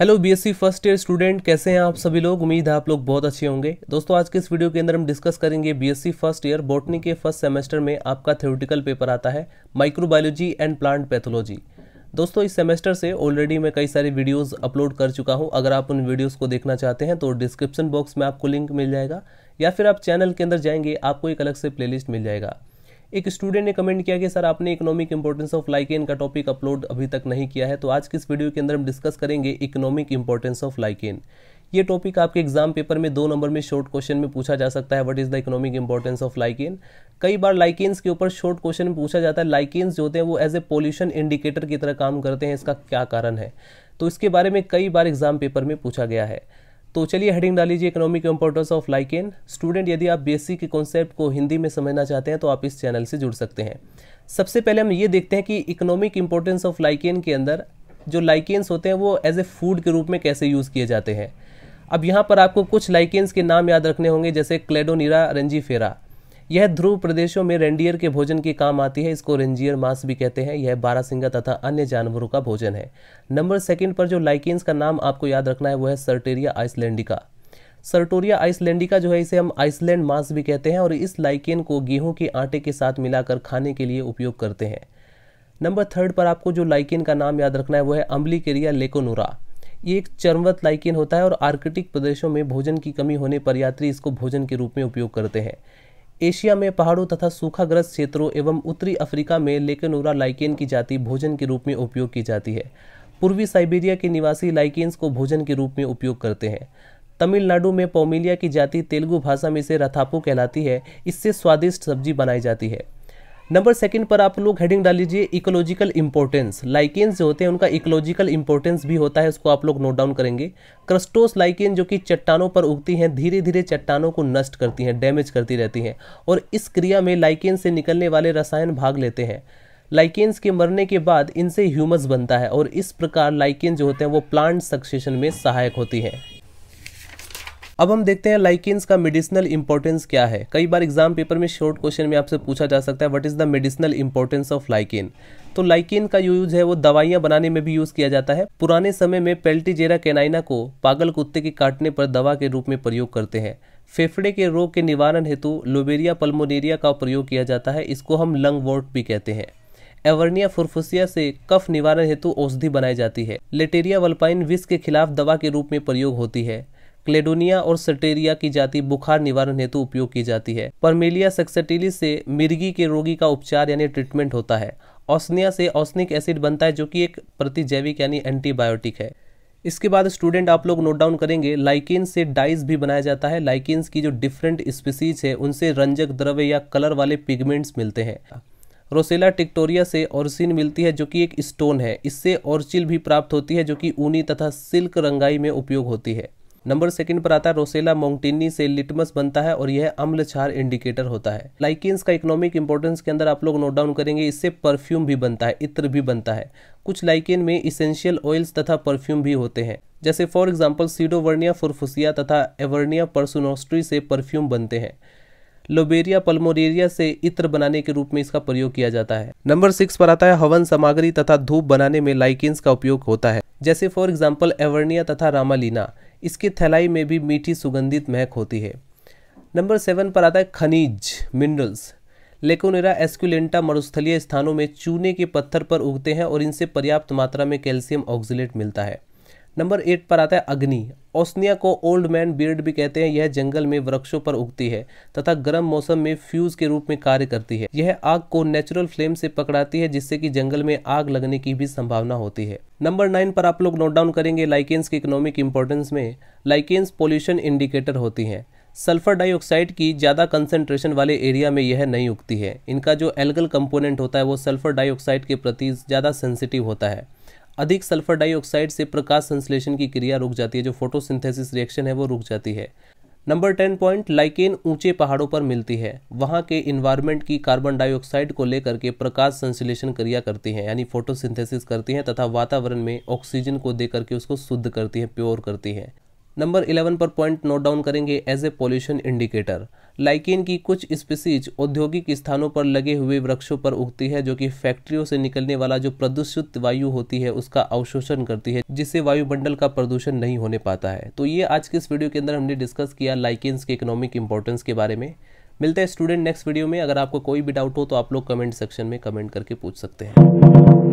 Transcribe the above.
hello BSc first year student कैसे हैं आप सभी लोग उम्मीद है आप लोग बहुत अच्छे होंगे दोस्तों आज के इस वीडियो के अंदर हम डिस्कस करेंगे बीएससी फर्स्ट ईयर बॉटनी के फर्स्ट सेमेस्टर में आपका थ्योरेटिकल पेपर आता है माइक्रोबायोलॉजी एंड प्लांट पैथोलॉजी दोस्तों इस सेमेस्टर से ऑलरेडी मैं कई सारी वीडियोज़ अपलोड कर चुका हूँ अगर आप उन वीडियोज़ को देखना चाहते हैं तो डिस्क्रिप्शन बॉक्स में आपको लिंक मिल जाएगा या फिर आप चैनल के अंदर जाएंगे आपको एक अलग से प्लेलिस्ट मिल जाएगा एक स्टूडेंट ने कमेंट किया कि सर आपने इकोनॉमिक इंपॉर्टेंस ऑफ लाइकेन का टॉपिक अपलोड अभी तक नहीं किया है तो आज के इस वीडियो के अंदर हम डिस्कस करेंगे इकोनॉमिक इंपॉर्टेंस ऑफ लाइकेन ये टॉपिक आपके एग्जाम पेपर में दो नंबर में शॉर्ट क्वेश्चन में पूछा जा सकता है what is the economic importance of lichen कई बार लाइकेन्स के ऊपर शॉर्ट क्वेश्चन में पूछा जाता है लाइकेन्स जो होते हैं वो एज ए पोल्यूशन इंडिकेटर की तरह काम करते हैं इसका क्या कारण है तो इसके बारे में कई बार एग्जाम पेपर में पूछा गया है तो चलिए हेडिंग डालीजिए economic importance of lichen student यदि आप बीएससी के कॉन्सेप्ट को हिंदी में समझना चाहते हैं तो आप इस चैनल से जुड़ सकते हैं सबसे पहले हम ये देखते हैं कि इकोनॉमिक इंपॉर्टेंस ऑफ लाइकेन के अंदर जो लाइकेन्स होते हैं वो एज ए फूड के रूप में कैसे यूज़ किए जाते हैं अब यहाँ पर आपको कुछ लाइकेन्स के नाम याद रखने होंगे जैसे क्लेडोनीरा रंजीफेरा यह ध्रुव प्रदेशों में रेंडियर के भोजन के काम आती है इसको रेंजियर मांस भी कहते हैं यह बारासिंगा तथा अन्य जानवरों का भोजन है नंबर सेकंड पर जो लाइकेंस का नाम आपको याद रखना है वह है सर्टेरिया आइसलैंडिका सर्टोरिया आइसलैंडिका जो है इसे हम आइसलैंड मांस भी कहते हैं और इस लाइकेन को गेहूं के आटे के साथ मिलाकर खाने के लिए उपयोग करते हैं नंबर थर्ड पर आपको जो लाइकेन का नाम याद रखना है वो है केरिया लेकोनूरा ये एक चर्मवत लाइकेन होता है और आर्कटिक प्रदेशों में भोजन की कमी होने पर यात्री इसको भोजन के रूप में उपयोग करते हैं एशिया में पहाड़ों तथा सूखाग्रस्त क्षेत्रों एवं उत्तरी अफ्रीका में लेकेनोरा लाइकेन की जाति भोजन के रूप में उपयोग की जाती है पूर्वी साइबेरिया के निवासी लाइकेन्स को भोजन के रूप में उपयोग करते हैं तमिलनाडु में पोमिलिया की जाति तेलुगु भाषा में से रथापू कहलाती है इससे स्वादिष्ट सब्जी बनाई जाती है नंबर सेकंड पर आप लोग हेडिंग डाल लीजिए इकोलॉजिकल इंपॉर्टेंस लाइकेंस जो होते हैं उनका इकोलॉजिकल इंपॉर्टेंस भी होता है उसको आप लोग नोट डाउन करेंगे क्रस्टोस लाइकेन जो कि चट्टानों पर उगती हैं धीरे धीरे चट्टानों को नष्ट करती हैं डैमेज करती रहती हैं और इस क्रिया में लाइकेन से निकलने वाले रसायन भाग लेते हैं लाइकेन्स के मरने के बाद इनसे ह्यूमस बनता है और इस प्रकार लाइकेन जो होते हैं वो प्लांट सक्सेशन में सहायक होती हैं अब हम देखते हैं लाइकेंस का मेडिसिनल इंपॉर्टेंस क्या है कई बार एग्जाम पेपर में शॉर्ट क्वेश्चन में आपसे पूछा जा सकता है what is the medicinal importance of lichen तो लाइकेन का यूज है वो दवाइयां बनाने में भी यूज किया जाता है पुराने समय में पेल्टीजेरा केनाइना को पागल कुत्ते के काटने पर दवा के रूप में प्रयोग करते हैं फेफड़े के रोग के निवारण हेतु लोबेरिया पल्मोनेरिया का प्रयोग किया जाता है इसको हम लंग वोट भी कहते हैं एवर्निया फुरफुसिया से कफ निवारण हेतु औषधि बनाई जाती है लेटेरिया वल्पाइन विष के खिलाफ दवा के रूप में प्रयोग होती है क्लेडोनिया और सटेरिया की जाति बुखार निवारण हेतु उपयोग की जाती है परमेलिया सक्सेटिली से मिर्गी के रोगी का उपचार यानी ट्रीटमेंट होता है औसनिया से औसनिक एसिड बनता है जो कि एक प्रतिजैविक यानी एंटीबायोटिक है इसके बाद स्टूडेंट आप लोग नोट डाउन करेंगे लाइकिन से डाइस भी बनाया जाता है लाइकिन्स की जो डिफरेंट स्पीसीज है उनसे रंजक द्रव्य या कलर वाले पिगमेंट्स मिलते हैं रोसेला टिक्टोरिया से ऑर्सिन मिलती है जो कि एक स्टोन है इससे ऑर्चिल भी प्राप्त होती है जो कि ऊनी तथा सिल्क रंगाई में उपयोग होती है नंबर सेकंड पर आता है रोसेला मोंगटिनी से लिटमस बनता है और यह अम्ल छार इंडिकेटर होता है लाइकिन का इकोनॉमिक इंपॉर्टेंस के अंदर आप लोग नोट डाउन करेंगे इससे परफ्यूम भी बनता है इत्र भी बनता है कुछ लाइकिन में इसेंशियल ऑयल्स तथा परफ्यूम भी होते हैं जैसे फॉर एग्जाम्पल सीडोवर्निया फुरफुसिया तथा एवर्निया परसुनोस्ट्री से परफ्यूम बनते हैं लोबेरिया पल्मोरेरिया से इत्र बनाने के रूप में इसका प्रयोग किया जाता है नंबर सिक्स पर आता है हवन सामग्री तथा धूप बनाने में लाइकिन का उपयोग होता है जैसे फॉर एग्जाम्पल एवर्निया तथा रामालीना इसकी थैलाई में भी मीठी सुगंधित महक होती है नंबर सेवन पर आता है खनिज मिनरल्स लेकोनेरा एस्क्यूलेंटा मरुस्थलीय स्थानों में चूने के पत्थर पर उगते हैं और इनसे पर्याप्त मात्रा में कैल्शियम ऑक्सीट मिलता है नंबर एट पर आता है अग्नि ओस्निया को ओल्ड मैन बियर्ड भी कहते हैं यह जंगल में वृक्षों पर उगती है तथा गर्म मौसम में फ्यूज के रूप में कार्य करती है यह आग को नेचुरल फ्लेम से पकड़ाती है जिससे कि जंगल में आग लगने की भी संभावना होती है नंबर नाइन पर आप लोग नोट डाउन करेंगे लाइकेंस की इकोनॉमिक इंपॉर्टेंस में लाइकेंस पॉल्यूशन इंडिकेटर होती हैं सल्फर डाइऑक्साइड की ज़्यादा कंसंट्रेशन वाले एरिया में यह नहीं उगती है इनका जो एल्गल कंपोनेंट होता है वो सल्फर डाइऑक्साइड के प्रति ज़्यादा सेंसिटिव होता है अधिक सल्फर डाइऑक्साइड से प्रकाश संश्लेषण की क्रिया रुक जाती है जो फोटोसिंथेसिस रिएक्शन है वो रुक जाती है नंबर टेन पॉइंट लाइकेन ऊंचे पहाड़ों पर मिलती है वहाँ के इन्वायरमेंट की कार्बन डाइऑक्साइड को लेकर के प्रकाश संश्लेषण क्रिया करती है यानी फोटोसिंथेसिस करती है तथा वातावरण में ऑक्सीजन को देकर के उसको शुद्ध करती है प्योर करती है नंबर इलेवन पर पॉइंट नोट डाउन करेंगे as a pollution indicator lichen की कुछ स्पीसीज औद्योगिक स्थानों पर लगे हुए वृक्षों पर उगती है जो कि फैक्ट्रियों से निकलने वाला जो प्रदूषित वायु होती है उसका अवशोषण करती है जिससे वायुमंडल का प्रदूषण नहीं होने पाता है तो ये आज के इस वीडियो के अंदर हमने डिस्कस किया लाइकेन्स के इकोनॉमिक इंपॉर्टेंस के बारे में मिलते हैं स्टूडेंट नेक्स्ट वीडियो में अगर आपको कोई भी डाउट हो तो आप लोग कमेंट सेक्शन में कमेंट करके पूछ सकते हैं